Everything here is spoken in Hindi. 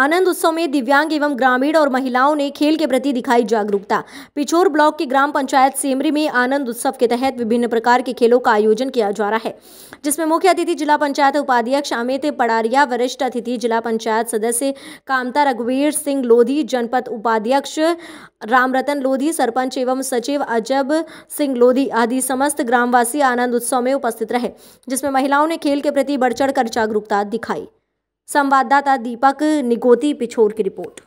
आनंद उत्सव में दिव्यांग एवं ग्रामीण और महिलाओं ने खेल के प्रति दिखाई जागरूकता पिछोर ब्लॉक के ग्राम पंचायत सेमरी में आनंद उत्सव के तहत विभिन्न प्रकार के खेलों का आयोजन किया जा रहा है जिसमें मुख्य अतिथि जिला पंचायत उपाध्यक्ष अमित पड़ारिया वरिष्ठ अतिथि जिला पंचायत सदस्य कामता रघुवीर सिंह लोधी जनपद उपाध्यक्ष रामरतन लोधी सरपंच एवं सचिव अजब सिंह लोधी आदि समस्त ग्रामवासी आनंद उत्सव में उपस्थित रहे जिसमें महिलाओं ने खेल के प्रति बढ़ चढ़ कर जागरूकता दिखाई संवाददाता दीपक निगोती पिछोर की रिपोर्ट